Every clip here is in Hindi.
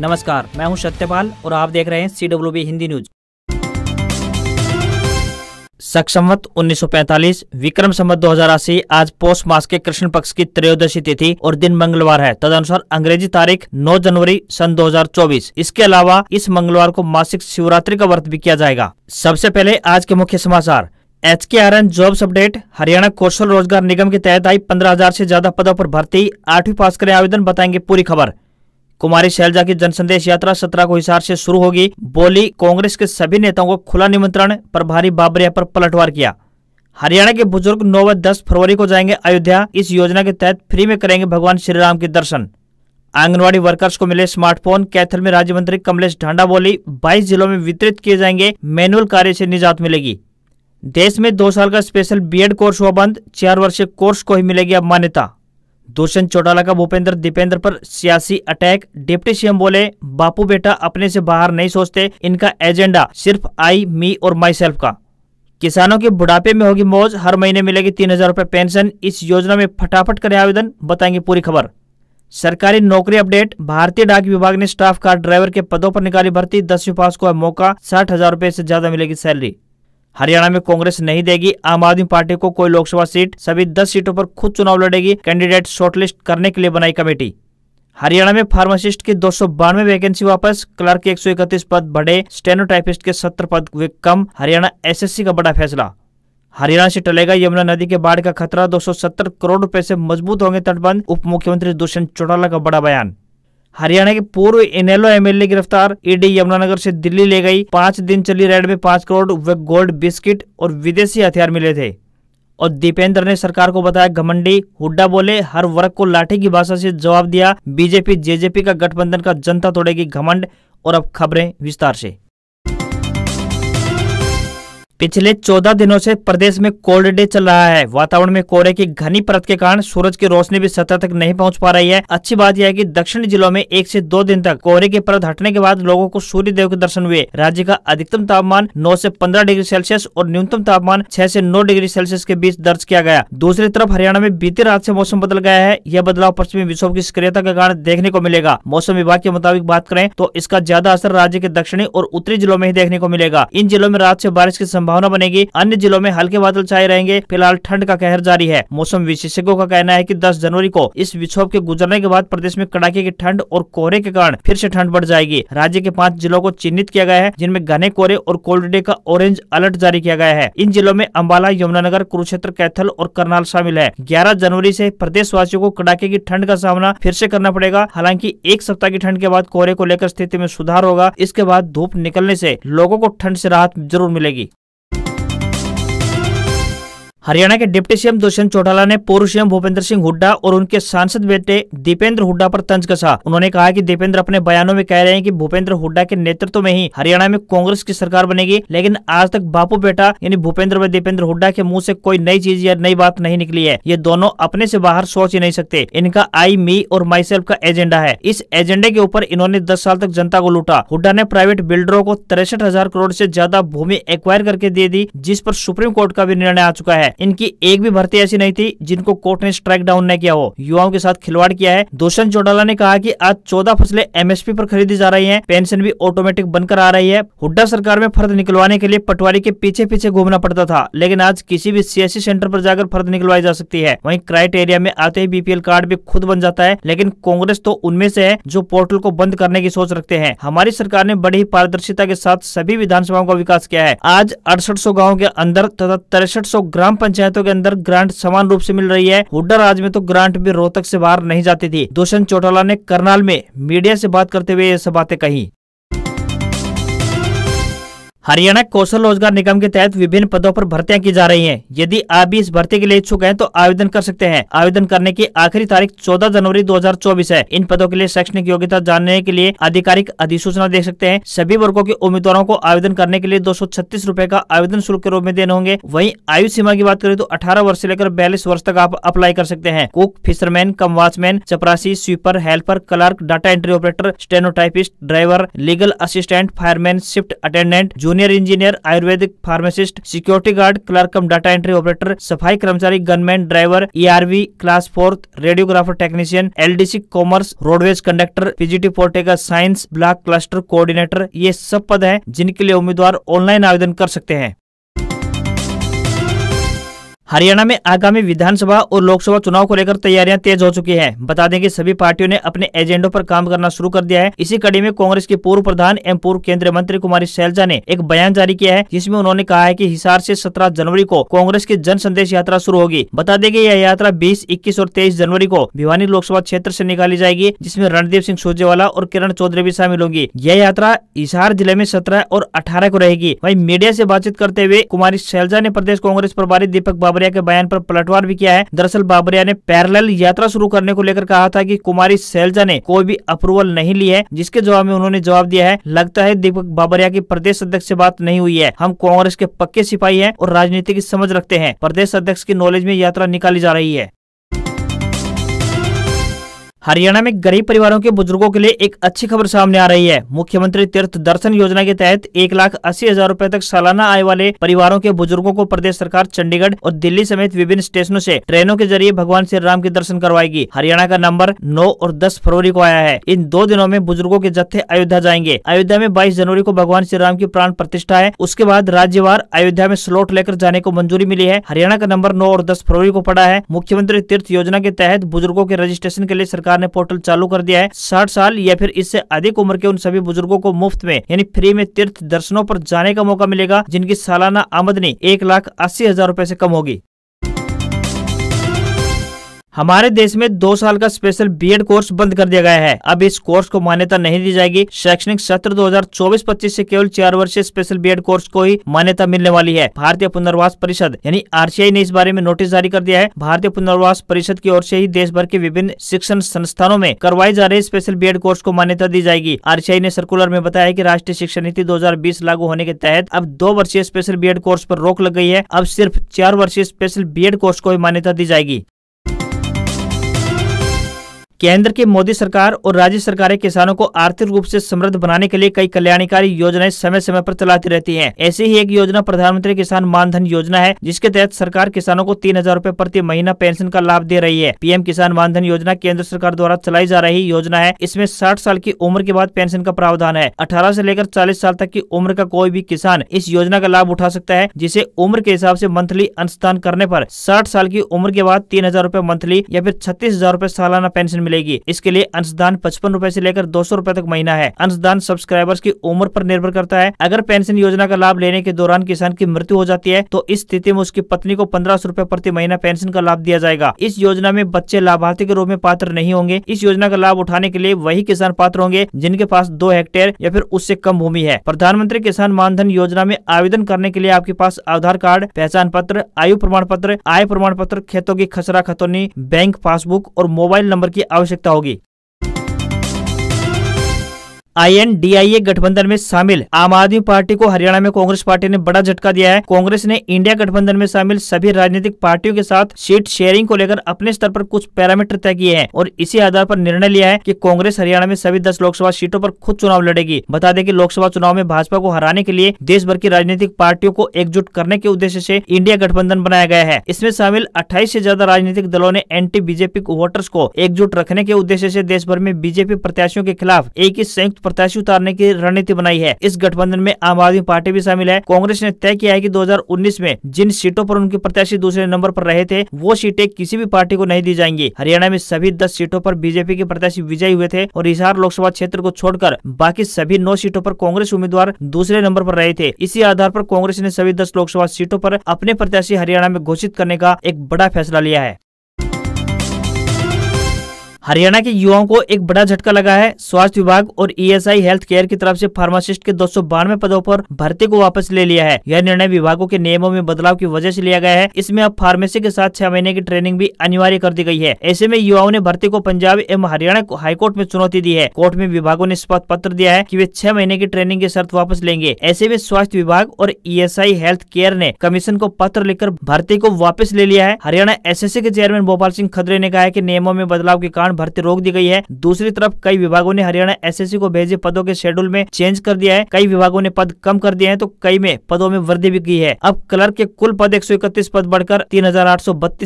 नमस्कार मैं हूं सत्यपाल और आप देख रहे हैं C W B Hindi news सक्षमवत उन्नीस विक्रम संवत दो आज पोष मास के कृष्ण पक्ष की त्रयोदशी तिथि और दिन मंगलवार है तदनुसार अंग्रेजी तारीख 9 जनवरी सन 2024 इसके अलावा इस मंगलवार को मासिक शिवरात्रि का व्रत भी किया जाएगा सबसे पहले आज के मुख्य समाचार H K R N jobs update Haryana Kaushal Rozgar Nigam के तहत आई पंद्रह हजार ऐसी ज्यादा पदों पर भर्ती आठवीं पास करें आवेदन बताएंगे पूरी खबर कुमारी शैलजा की जनसंदेश यात्रा सत्रह को हिसार से शुरू होगी बोली कांग्रेस के सभी नेताओं को खुला निमंत्रण प्रभारी बाबरिया पर पलटवार किया हरियाणा के बुजुर्ग नौ व दस फरवरी को जाएंगे अयोध्या इस योजना के तहत फ्री में करेंगे भगवान श्री राम के दर्शन आंगनवाड़ी वर्कर्स को मिले स्मार्टफोन कैथल में राज्य मंत्री कमलेश ढांडा बोली बाईस जिलों में वितरित किए जाएंगे मैनुअल कार्य से निजात मिलेगी देश में दो साल का स्पेशल बीएड कोर्स हुआ बंद चार वर्षीय कोर्स को ही मिलेगी अब मान्यता दुष्यंत चौटाला का भूपेंद्र दीपेंद्र पर सियासी अटैक डिप्टी सीएम बोले बापू बेटा अपने से बाहर नहीं सोचते इनका एजेंडा सिर्फ आई मी और माई सेल्फ का किसानों के बुढ़ापे में होगी मौज हर महीने मिलेगी तीन हजार रूपए पेंशन इस योजना में फटाफट करें आवेदन बताएंगे पूरी खबर सरकारी नौकरी अपडेट भारतीय डाक विभाग ने स्टाफ कार ड्राइवर के पदों पर निकाली भर्ती दसवीं पास को है मौका साठ हजार रूपए से ज्यादा मिलेगी सैलरी हरियाणा में कांग्रेस नहीं देगी आम आदमी पार्टी को कोई लोकसभा सीट सभी दस सीटों पर खुद चुनाव लड़ेगी कैंडिडेट शॉर्टलिस्ट करने के लिए बनाई कमेटी हरियाणा में फार्मासिस्ट की दो वैकेंसी वापस क्लर्क एक पद बढ़े स्टेनोटाइपिस्ट के सत्तर पद कम हरियाणा एस का बड़ा फैसला हरियाणा से टलेगा यमुना नदी के बाढ़ का खतरा 270 करोड़ रुपए से मजबूत होंगे तटबंध उप मुख्यमंत्री दुष्यंत चौटाला का बड़ा बयान हरियाणा के पूर्व इनेलो एमएलए गिरफ्तार ईडी यमुनानगर से दिल्ली ले गई पांच दिन चली रेड में पांच करोड़ वे गोल्ड बिस्किट और विदेशी हथियार मिले थे और दीपेंद्र ने सरकार को बताया घमंडी हुड्डा बोले हर वर्ग को लाठी की भाषा से जवाब दिया बीजेपी जेजेपी का गठबंधन का जनता तोड़ेगी घमंड और अब खबरें विस्तार से पिछले 14 दिनों से प्रदेश में कोल्ड डे चल रहा है वातावरण में कोहरे की घनी परत के कारण सूरज की रोशनी भी सतह तक नहीं पहुंच पा रही है अच्छी बात यह है कि दक्षिण जिलों में एक से दो दिन तक कोहरे की परत हटने के बाद लोगों को सूर्य देव के दर्शन हुए राज्य का अधिकतम तापमान नौ से पंद्रह डिग्री सेल्सियस और न्यूनतम तापमान छह से नौ डिग्री सेल्सियस के बीच दर्ज किया गया दूसरी तरफ हरियाणा में बीती रात ऐसी मौसम बदल गया है यह बदलाव पश्चिमी विक्षोभ की सक्रियता के कारण देखने को मिलेगा मौसम विभाग के मुताबिक बात करें तो इसका ज्यादा असर राज्य के दक्षिणी और उत्तरी जिलों में ही देखने को मिलेगा इन जिलों में रात ऐसी बारिश की संभावना संभावना बनेगी अन्य जिलों में हल्के बादल छाए रहेंगे फिलहाल ठंड का कहर जारी है मौसम विशेषज्ञों का कहना है की दस जनवरी को इस विक्षोभ के गुजरने के बाद प्रदेश में कड़ाके की ठंड और कोहरे के कारण फिर से ठंड बढ़ जाएगी राज्य के पांच जिलों को चिन्हित किया गया है जिनमें घने कोहरे और कोल्ड डे का ऑरेंज अलर्ट जारी किया गया है इन जिलों में अम्बाला यमुनानगर कुरुक्षेत्र कैथल और करनाल शामिल है ग्यारह जनवरी से प्रदेशवासियों को कड़ाके की ठंड का सामना फिर से करना पड़ेगा हालांकि एक सप्ताह की ठंड के बाद कोहरे को लेकर स्थिति में सुधार होगा इसके बाद धूप निकलने से लोगों को ठंड से राहत जरूर मिलेगी हरियाणा के डिप्टी सीएम दुष्यंत चौटाला ने पूर्व सीएम भूपेंद्र सिंह हुड्डा और उनके सांसद बेटे दीपेंद्र हुड्डा पर तंज कसा उन्होंने कहा कि दीपेंद्र अपने बयानों में कह रहे हैं कि भूपेंद्र हुड्डा के नेतृत्व में ही हरियाणा में कांग्रेस की सरकार बनेगी लेकिन आज तक बापू बेटा यानी भूपेंद्र व दीपेंद्र हुड्डा के मुंह ऐसी कोई नई चीज या नई बात नहीं निकली है ये दोनों अपने ऐसी बाहर सोच ही नहीं सकते इनका आई मी और माई सेल्फ का एजेंडा है इस एजेंडे के ऊपर इन्होंने दस साल तक जनता को लूटा हुड्डा ने प्राइवेट बिल्डरों को तिरसठ हजार करोड़ ऐसी ज्यादा भूमि एक्वायर करके दे दी जिस पर सुप्रीम कोर्ट का भी निर्णय आ चुका है इनकी एक भी भर्ती ऐसी नहीं थी जिनको कोर्ट ने स्ट्राइक डाउन नहीं किया हो युवाओं के साथ खिलवाड़ किया है दूषण चौटाला ने कहा की आज चौदह फसलें एमएसपी पर खरीदी जा रही है पेंशन भी ऑटोमेटिक बनकर आ रही है हुड्डा सरकार में फर्द निकलवाने के लिए पटवारी के पीछे पीछे घूमना पड़ता था लेकिन आज किसी भी सीएससी सेंटर पर जाकर फर्द निकलवाई जा सकती है वहीं क्राइटेरिया में आते ही बीपीएल कार्ड भी खुद बन जाता है लेकिन कांग्रेस तो उनमें से है जो पोर्टल को बंद करने की सोच रखते हैं हमारी सरकार ने बड़ी पारदर्शिता के साथ सभी विधानसभाओं का विकास किया है आज अड़सठ गाँव के अंदर तथा तिरसठ ग्राम पंचायतों के अंदर ग्रांट समान रूप से मिल रही है हुड्डा राज में तो ग्रांट भी रोहतक से बाहर नहीं जाती थी दूषण चौटाला ने करनाल में मीडिया से बात करते हुए ये सब बातें कही हरियाणा कौशल रोजगार निगम के तहत विभिन्न पदों पर भर्तियां की जा रही हैं। यदि आप भी इस भर्ती के लिए इच्छुक हैं तो आवेदन कर सकते हैं आवेदन करने की आखिरी तारीख 14 जनवरी 2024 है इन पदों के लिए शैक्षणिक योग्यता जानने के लिए आधिकारिक अधिसूचना देख सकते हैं सभी वर्गो के उम्मीदवारों को आवेदन करने के लिए दो सौ का आवेदन शुल्क के रूप में देने होंगे वही आयु सीमा की बात करें तो अठारह वर्ष ऐसी लेकर बयालीस वर्ष तक आप अप्लाई कर सकते हैं कुक फिशरमैन कम वॉचमैन चपरासी sweeper helper clerk data entry operator stenotypist driver legal assistant fireman shift attendant junior engineer Ayurvedic pharmacist security guard clerk cum data entry operator सफाई कर्मचारी gunman driver ERV e class fourth radiographer technician LDC commerce roadways conductor PGT पोर्टेगा साइंस ब्लॉक क्लस्टर कोऑर्डिनेटर ये सब पद हैं जिनके लिए उम्मीदवार ऑनलाइन आवेदन कर सकते हैं हरियाणा में आगामी विधानसभा और लोकसभा चुनाव को लेकर तैयारियां तेज हो चुकी हैं। बता दें कि सभी पार्टियों ने अपने एजेंडों पर काम करना शुरू कर दिया है इसी कड़ी में कांग्रेस के पूर्व प्रधान एवं पूर्व केंद्रीय मंत्री कुमारी सैलजा ने एक बयान जारी किया है जिसमें उन्होंने कहा है कि हिसार से 17 जनवरी को कांग्रेस की जन संदेश यात्रा शुरू होगी बता दें यह यात्रा बीस इक्कीस और तेईस जनवरी को भिवानी लोकसभा क्षेत्र ऐसी निकाली जाएगी जिसमे रणदीप सिंह सुरजेवाला और किरण चौधरी भी शामिल होंगी यह यात्रा हिसार जिले में सत्रह और अठारह को रहेगी वही मीडिया ऐसी बातचीत करते हुए कुमारी सैलजा ने प्रदेश कांग्रेस प्रभारी दीपक बाबरी बाबरिया के बयान पर पलटवार भी किया है दरअसल बाबरिया ने पैरेलल यात्रा शुरू करने को लेकर कहा था कि कुमारी सैलजा ने कोई भी अप्रूवल नहीं ली है जिसके जवाब में उन्होंने जवाब दिया है लगता है दीपक बाबरिया की प्रदेश अध्यक्ष ऐसी बात नहीं हुई है हम कांग्रेस के पक्के सिपाही है और राजनीति की समझ रखते हैं प्रदेश अध्यक्ष की नॉलेज में यात्रा निकाली जा रही है हरियाणा में गरीब परिवारों के बुजुर्गों के लिए एक अच्छी खबर सामने आ रही है मुख्यमंत्री तीर्थ दर्शन योजना के तहत एक लाख अस्सी हजार रूपए तक सालाना आय वाले परिवारों के बुजुर्गों को प्रदेश सरकार चंडीगढ़ और दिल्ली समेत विभिन्न स्टेशनों से ट्रेनों के जरिए भगवान श्री राम के दर्शन करवाएगी हरियाणा का नंबर नौ और दस फरवरी को आया है इन दो दिनों में बुजुर्गो के जत्थे अयोध्या जाएंगे अयोध्या में बाईस जनवरी को भगवान श्री राम की प्राण प्रतिष्ठा है उसके बाद राज्यवार अयोध्या में स्लोट लेकर जाने को मंजूरी मिली है हरियाणा का नंबर नौ और दस फरवरी को पड़ा है मुख्यमंत्री तीर्थ योजना के तहत बुजुर्गो के रजिस्ट्रेशन के लिए सरकार सरकार ने पोर्टल चालू कर दिया है साठ साल या फिर इससे अधिक उम्र के उन सभी बुजुर्गों को मुफ्त में यानी फ्री में तीर्थ दर्शनों पर जाने का मौका मिलेगा जिनकी सालाना आमदनी एक लाख अस्सी हजार रूपए ऐसी कम होगी हमारे देश में दो साल का स्पेशल बीएड कोर्स बंद कर दिया गया है अब इस कोर्स को मान्यता नहीं दी जाएगी शैक्षणिक सत्र 2024-25 से केवल चार वर्षीय स्पेशल बीएड कोर्स को ही मान्यता मिलने वाली है भारतीय पुनर्वास परिषद यानी आरसीआई ने इस बारे में नोटिस जारी कर दिया है भारतीय पुनर्वास परिषद की ओर से ही देश भर के विभिन्न शिक्षण संस्थानों में करवाई जा रहे स्पेशल बी कोर्स को मान्यता दी जाएगी आर ने सर्कुलर में बताया की राष्ट्रीय शिक्षा नीति दो लागू होने के तहत अब दो वर्षीय स्पेशल बी कोर्स आरोप रोक लग गई है अब सिर्फ चार वर्षीय स्पेशल बी कोर्स को ही मान्यता दी जाएगी केंद्र की मोदी सरकार और राज्य सरकारें किसानों को आर्थिक रूप से समृद्ध बनाने के लिए कई कल्याणकारी योजनाएं समय समय पर चलाती रहती हैं। ऐसी ही एक योजना प्रधानमंत्री किसान मानधन योजना है जिसके तहत सरकार किसानों को तीन हजार रूपए प्रति महीना पेंशन का लाभ दे रही है पीएम किसान मानधन योजना केंद्र सरकार द्वारा चलाई जा रही योजना है इसमें साठ साल की उम्र के बाद पेंशन का प्रावधान है अठारह ऐसी लेकर चालीस साल तक की उम्र का कोई भी किसान इस योजना का लाभ उठा सकता है जिसे उम्र के हिसाब ऐसी मंथली अंशदान करने आरोप साठ साल की उम्र के बाद तीन हजार मंथली या फिर छत्तीस हजार सालाना पेंशन मिलेगी इसके लिए अंशदान पचपन रूपए ऐसी लेकर दो सौ तक महीना है अंशदान सब्सक्राइबर्स की उम्र आरोप निर्भर करता है अगर पेंशन योजना का लाभ लेने के दौरान किसान की मृत्यु हो जाती है तो इस स्थिति में उसकी पत्नी को पंद्रह सौ प्रति महीना पेंशन का लाभ दिया जाएगा इस योजना में बच्चे लाभार्थी के रूप में पात्र नहीं होंगे इस योजना का लाभ उठाने के लिए वही किसान पात्र होंगे जिनके पास दो हेक्टेयर या फिर उससे कम भूमि है प्रधानमंत्री किसान मानधन योजना में आवेदन करने के लिए आपके पास आधार कार्ड पहचान पत्र आयु प्रमाण पत्र आय प्रमाण पत्र खेतों की खसरा खतौनी बैंक पासबुक और मोबाइल नंबर की 아우식 따오기 आईएनडीआईए गठबंधन में शामिल आम आदमी पार्टी को हरियाणा में कांग्रेस पार्टी ने बड़ा झटका दिया है कांग्रेस ने इंडिया गठबंधन में शामिल सभी राजनीतिक पार्टियों के साथ सीट शेयरिंग को लेकर अपने स्तर पर कुछ पैरामीटर तय किए हैं और इसी आधार पर निर्णय लिया है कि कांग्रेस हरियाणा में सभी दस लोकसभा सीटों आरोप खुद चुनाव लड़ेगी बता दें की लोकसभा चुनाव में भाजपा को हराने के लिए देश भर की राजनीतिक पार्टियों को एकजुट करने के उद्देश्य ऐसी इंडिया गठबंधन बनाया गया है इसमें शामिल अट्ठाईस ऐसी ज्यादा राजनीतिक दलों ने एंटी बीजेपी वोटर्स को एकजुट रखने के उद्देश्य ऐसी देश भर में बीजेपी प्रत्याशियों के खिलाफ एक ही संयुक्त प्रत्याशी उतारने की रणनीति बनाई है इस गठबंधन में आम आदमी पार्टी भी शामिल है कांग्रेस ने तय किया है कि 2019 में जिन सीटों पर उनके प्रत्याशी दूसरे नंबर पर रहे थे वो सीटें किसी भी पार्टी को नहीं दी जाएंगी हरियाणा में सभी दस सीटों पर बीजेपी के प्रत्याशी विजयी हुए थे और हिसार लोकसभा क्षेत्र को छोड़कर बाकी सभी नौ सीटों पर कांग्रेस उम्मीदवार दूसरे नंबर पर रहे थे इसी आधार पर कांग्रेस ने सभी दस लोकसभा सीटों पर अपने प्रत्याशी हरियाणा में घोषित करने का एक बड़ा फैसला लिया है हरियाणा के युवाओं को एक बड़ा झटका लगा है स्वास्थ्य विभाग और ईएसआई हेल्थ केयर की तरफ से फार्मासिस्ट के दो पदों पर भर्ती को वापस ले लिया है यह निर्णय विभागों के नियमों में बदलाव की वजह से लिया गया है इसमें अब फार्मेसी के साथ छह महीने की ट्रेनिंग भी अनिवार्य कर दी गई है ऐसे में युवाओं ने भर्ती को पंजाब एवं हरियाणा हाईकोर्ट में चुनौती दी है कोर्ट में विभागों ने स्पष्ट पत्र दिया है की वे छह महीने की ट्रेनिंग की शर्त वापस लेंगे ऐसे में स्वास्थ्य विभाग और ई हेल्थ केयर ने कमीशन को पत्र लिखकर भर्ती को वापस ले लिया है हरियाणा एस के चेयरमैन भोपाल सिंह खदरे ने कहा है की नियमों में बदलाव के कारण कारण भर्ती रोक दी गई है दूसरी तरफ कई विभागों ने हरियाणा एसएससी को भेजे पदों के शेड्यूल में चेंज कर दिया है कई विभागों ने पद कम कर दिए हैं तो कई में पदों में वृद्धि भी की है अब क्लर्क के कुल पद एक पद बढ़कर तीन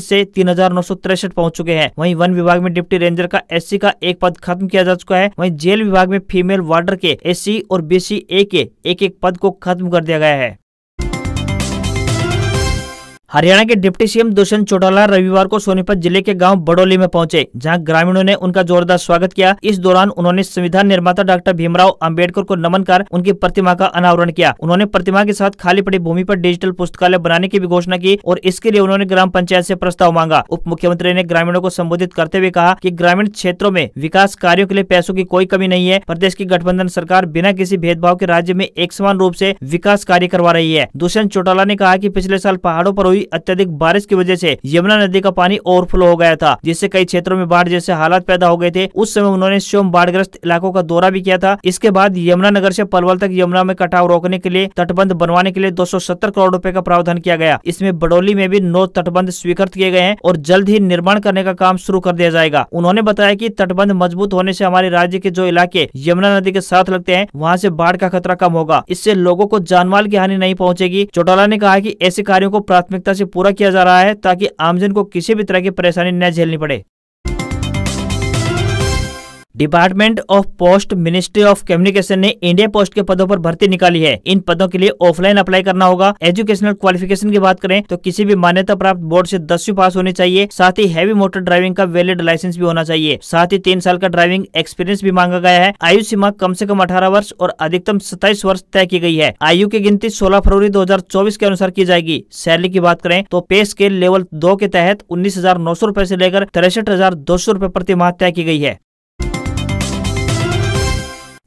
से तीन पहुंच चुके हैं वही वन विभाग में डिप्टी रेंजर का एस का एक पद खत्म किया जा चुका है वही जेल विभाग में फीमेल वार्डर के एस और बी ए के एक एक पद को खत्म कर दिया गया है हरियाणा के डिप्टी सीएम दुष्यंत चौटाला रविवार को सोनीपत जिले के गांव बड़ोली में पहुंचे जहां ग्रामीणों ने उनका जोरदार स्वागत किया इस दौरान उन्होंने संविधान निर्माता डॉक्टर भीमराव अंबेडकर को नमन कर उनकी प्रतिमा का अनावरण किया उन्होंने प्रतिमा के साथ खाली पड़ी भूमि पर डिजिटल पुस्तकालय बनाने की भी घोषणा की और इसके लिए उन्होंने ग्राम पंचायत ऐसी प्रस्ताव मांगा उप मुख्यमंत्री ने ग्रामीणों को संबोधित करते हुए कहा की ग्रामीण क्षेत्रों में विकास कार्यो के लिए पैसों की कोई कमी नहीं है प्रदेश की गठबंधन सरकार बिना किसी भेदभाव के राज्य में एक समान रूप ऐसी विकास कार्य करवा रही है दुष्यंत चौटाला ने कहा की पिछले साल पहाड़ों आरोप हुई अत्यधिक बारिश की वजह से यमुना नदी का पानी ओवरफ्लो हो गया था जिससे कई क्षेत्रों में बाढ़ जैसे हालात पैदा हो गए थे उस समय उन्होंने स्वयं बाढ़ग्रस्त इलाकों का दौरा भी किया था इसके बाद यमुना नगर ऐसी पलवल तक यमुना में कटाव रोकने के लिए तटबंध बनवाने के लिए दो करोड़ रूपए का प्रावधान किया गया इसमें बडोली में भी नौ तटबंध स्वीकृत किए गए हैं और जल्द ही निर्माण करने का काम शुरू कर दिया जाएगा उन्होंने बताया की तटबंध मजबूत होने ऐसी हमारे राज्य के जो इलाके यमुना नदी के साथ लगते हैं वहाँ ऐसी बाढ़ का खतरा कम होगा इससे लोगों को जानमाल की हानि नहीं पहुँचेगी चौटाला ने कहा की ऐसे कार्यो को प्राथमिकता आवश्यकता से पूरा किया जा रहा है ताकि आमजन को किसी भी तरह की परेशानी न झेलनी पड़े department of post ministry of communication ने इंडिया पोस्ट के पदों पर भर्ती निकाली है इन पदों के लिए ऑफलाइन अप्लाई करना होगा एजुकेशनल क्वालिफिकेशन की बात करें तो किसी भी मान्यता प्राप्त बोर्ड से दसवीं पास होनी चाहिए साथ ही हैवी मोटर ड्राइविंग का वैलिड लाइसेंस भी होना चाहिए साथ ही तीन साल का ड्राइविंग एक्सपीरियंस भी मांगा गया है आयु सीमा कम ऐसी कम अठारह वर्ष और अधिकतम सत्ताईस वर्ष तय की गयी है आयु की गिनती सोलह फरवरी दो के अनुसार की जाएगी सैलरी की बात करें तो पे स्केल लेवल दो के तहत उन्नीस हजार नौ सौ रूपए ऐसी लेकर तिरसठ हजार दो सौ रूपए प्रति माह तय की गई है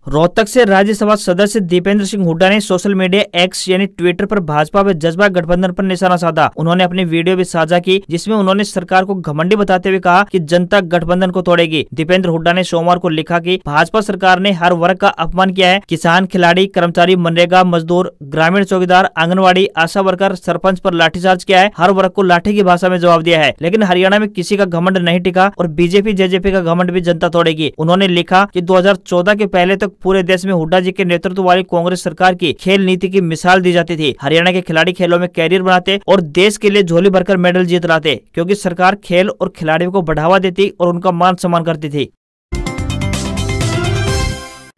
रोहतक से राज्यसभा सदस्य दीपेंद्र सिंह हुड्डा ने सोशल मीडिया एक्स यानी ट्विटर पर भाजपा व जजपा गठबंधन पर निशाना साधा उन्होंने अपनी वीडियो भी साझा की जिसमें उन्होंने सरकार को घमंडी बताते हुए कहा कि जनता गठबंधन को तोड़ेगी दीपेंद्र हुड्डा ने सोमवार को लिखा कि भाजपा सरकार ने हर वर्ग का अपमान किया है किसान खिलाड़ी कर्मचारी मनरेगा मजदूर ग्रामीण चौकीदार आंगनबाड़ी आशा वर्कर सरपंच आरोप लाठीचार्ज किया है हर वर्ग को लाठी की भाषा में जवाब दिया है लेकिन हरियाणा में किसी का घमंड नहीं टिका और बीजेपी जेजेपी का घमंड भी जनता तोड़ेगी उन्होंने लिखा की दो के पहले तक तो तक पूरे देश में हुड्डा जी के नेतृत्व वाली कांग्रेस सरकार की खेल नीति की मिसाल दी जाती थी हरियाणा के खिलाड़ी खेलों में कैरियर बनाते और देश के लिए झोली भरकर मेडल जीत लाते क्योंकि सरकार खेल और खिलाड़ियों को बढ़ावा देती और उनका मान सम्मान करती थी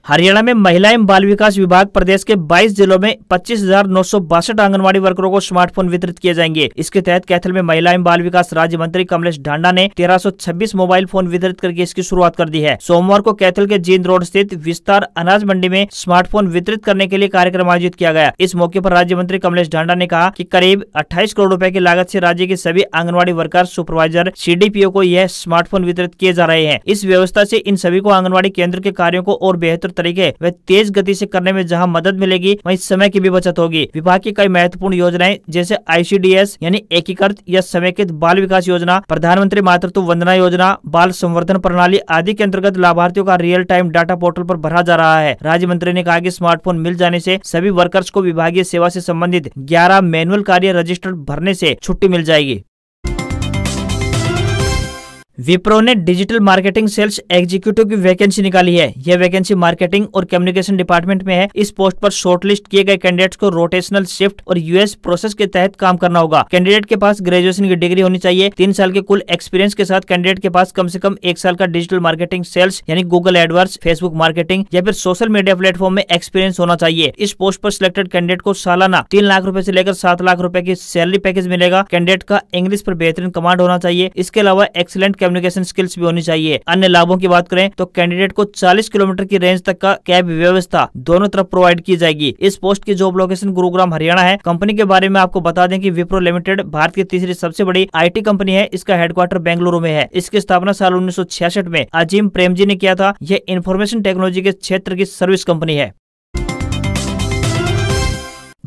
हरियाणा में महिला एवं बाल विकास विभाग प्रदेश के 22 जिलों में पच्चीस हजार नौ सौ बासठ आंगनबाड़ी वर्करों को स्मार्टफोन वितरित किए जाएंगे इसके तहत कैथल में महिला एवं बाल विकास राज्य मंत्री कमलेश ढांडा ने 1326 मोबाइल फोन वितरित करके इसकी शुरुआत कर दी है सोमवार को कैथल के जींद रोड स्थित विस्तार अनाज मंडी में स्मार्टफोन वितरित करने के लिए कार्यक्रम आयोजित किया गया इस मौके आरोप राज्य मंत्री कमलेश ढांडा ने कहा की करीब अट्ठाईस करोड़ रूपए की लागत ऐसी राज्य के सभी आंगनबाड़ी वर्कर सुपरवाइजर सी को यह स्मार्टफोन वितरित किए जा रहे हैं इस व्यवस्था ऐसी इन सभी को आंगनबाड़ी केंद्र के कार्यो को और बेहतर बेहतर तरीके व तेज गति से करने में जहां मदद मिलेगी वहीं समय की भी बचत होगी विभाग की कई महत्वपूर्ण योजनाएं जैसे आईसीडीएस यानी एकीकृत या समेकित बाल विकास योजना प्रधानमंत्री मातृत्व वंदना योजना बाल संवर्धन प्रणाली आदि के अंतर्गत लाभार्थियों का रियल टाइम डाटा पोर्टल आरोप भरा जा रहा है राज्य मंत्री ने कहा की स्मार्टफोन मिल जाने ऐसी सभी वर्कर्स को विभागीय सेवा ऐसी से संबंधित ग्यारह मैनुअल कार्य रजिस्टर भरने ऐसी छुट्टी मिल जाएगी विप्रो ने डिजिटल मार्केटिंग सेल्स एग्जीक्यूटिव की वैकेंसी निकाली है यह वैकेंसी मार्केटिंग और कम्युनिकेशन डिपार्टमेंट में है इस पोस्ट पर शॉर्टलिस्ट किए गए कैंडिडेट्स को रोटेशनल शिफ्ट और यूएस प्रोसेस के तहत काम करना होगा कैंडिडेट के पास ग्रेजुएशन की डिग्री होनी चाहिए तीन साल के कुल एक्सपीरियंस के साथ कैंडिडेट के पास कम ऐसी कम एक साल का डिजिटल मार्केटिंग सेल्स यानी गूगल एडवर्स फेसबुक मार्केटिंग या फिर सोशल मीडिया प्लेटफॉर्म में एक्सपीरियंस होना चाहिए इस पोस्ट पर सिलेक्टेड कैंडिडेट को सालाना तीन लाख रूपए ऐसी लेकर सात लाख रूपये की सैलरी पैकेज मिलेगा कैंडिडेट का इंग्लिश पर बेहतरीन कमांड होना चाहिए इसके अलावा एक्सीलेंट कम्युनिकेशन स्किल्स भी होनी चाहिए अन्य लाभों की बात करें तो कैंडिडेट को चालीस किलोमीटर की रेंज तक का कैब व्यवस्था दोनों तरफ प्रोवाइड की जाएगी इस पोस्ट की जॉब लोकेशन गुरुग्राम हरियाणा है कंपनी के बारे में आपको बता दें की विप्रो लिमिटेड भारत की तीसरी सबसे बड़ी आई कंपनी है इसका हेडक्वार्टर बेंगलुरु में है इसकी स्थापना साल उन्नीस में अजीम प्रेमजी ने किया था यह इन्फॉर्मेशन टेक्नोलॉजी के क्षेत्र की सर्विस कंपनी है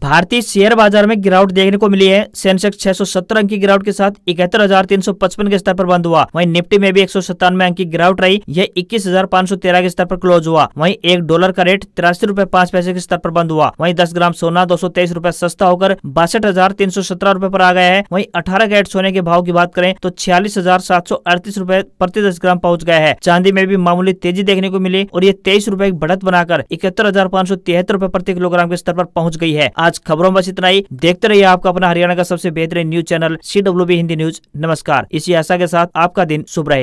भारतीय शेयर बाजार में गिरावट देखने को मिली है सेंसेक्स छह सौ सत्तर अंक की गिरावट के साथ इकहत्तर हजार तीन सौ पचपन के स्तर पर बंद हुआ वहीं निफ्टी में भी एक सौ सत्तानवे अंक की गिरावट रही यह इक्कीस हजार पाँच सौ तेरह के स्तर पर क्लोज हुआ वहीं एक डॉलर का रेट तिरासी रूपए पाँच पैसे के स्तर पर बंद हुआ वहीं दस ग्राम सोना दो सौ तेईस रूपए सस्ता होकर बासठ हजार तीन सौ सत्रह रूपए पर आ गया है वहीं अठारह कैरेट सोने के भाव की बात करें तो छियालीस हजार सात सौ अड़तीस रूपए प्रति दस ग्राम पहुंच गया है चांदी में भी मामूली तेजी देखने को मिली और ये तेईस रूपए की बढ़त बनाकर इकहत्तर हजार पाँच सौ तिहत्तर रूपए प्रति किलोग्राम के स्तर पर पहुँच गई है आज आज खबरों में बस इतना ही देखते रहिए आपका अपना हरियाणा का सबसे बेहतरीन news channel C W B Hindi news नमस्कार इसी आशा के साथ आपका दिन शुभ रहे